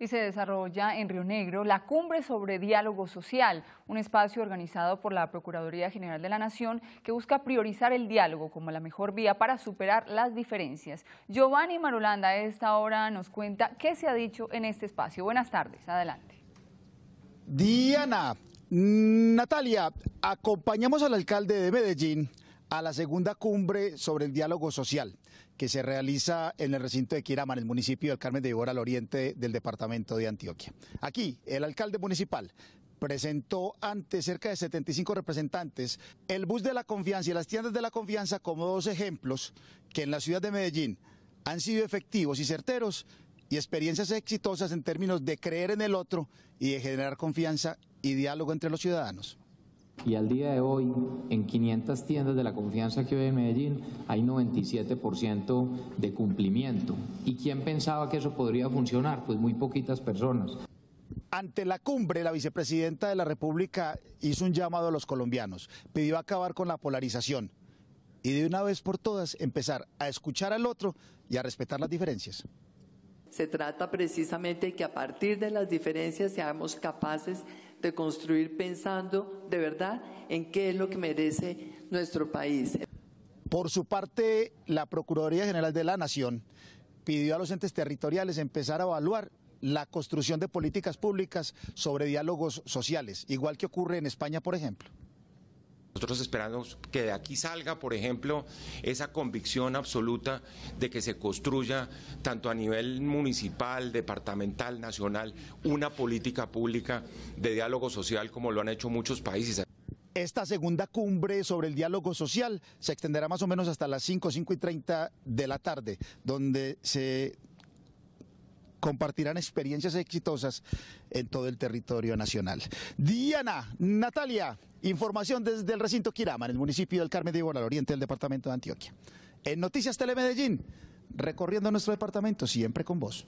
y se desarrolla en Río Negro la Cumbre sobre Diálogo Social, un espacio organizado por la Procuraduría General de la Nación que busca priorizar el diálogo como la mejor vía para superar las diferencias. Giovanni Marolanda a esta hora nos cuenta qué se ha dicho en este espacio. Buenas tardes, adelante. Diana, Natalia, acompañamos al alcalde de Medellín a la segunda cumbre sobre el diálogo social que se realiza en el recinto de Quirama, en el municipio del Carmen de Viboral, al oriente del departamento de Antioquia. Aquí, el alcalde municipal presentó ante cerca de 75 representantes el bus de la confianza y las tiendas de la confianza como dos ejemplos que en la ciudad de Medellín han sido efectivos y certeros y experiencias exitosas en términos de creer en el otro y de generar confianza y diálogo entre los ciudadanos y al día de hoy en 500 tiendas de la confianza que hoy en Medellín hay 97% de cumplimiento. ¿Y quién pensaba que eso podría funcionar? Pues muy poquitas personas. Ante la cumbre, la vicepresidenta de la República hizo un llamado a los colombianos, pidió acabar con la polarización y de una vez por todas empezar a escuchar al otro y a respetar las diferencias. Se trata precisamente de que a partir de las diferencias seamos capaces de construir pensando de verdad en qué es lo que merece nuestro país. Por su parte, la Procuraduría General de la Nación pidió a los entes territoriales empezar a evaluar la construcción de políticas públicas sobre diálogos sociales, igual que ocurre en España, por ejemplo. Nosotros esperamos que de aquí salga, por ejemplo, esa convicción absoluta de que se construya, tanto a nivel municipal, departamental, nacional, una política pública de diálogo social como lo han hecho muchos países. Esta segunda cumbre sobre el diálogo social se extenderá más o menos hasta las 5, 5 y 30 de la tarde, donde se compartirán experiencias exitosas en todo el territorio nacional. Diana, Natalia, información desde el recinto Quirama, en el municipio del Carmen de Iguala, al oriente del departamento de Antioquia. En Noticias Telemedellín, recorriendo nuestro departamento, siempre con vos.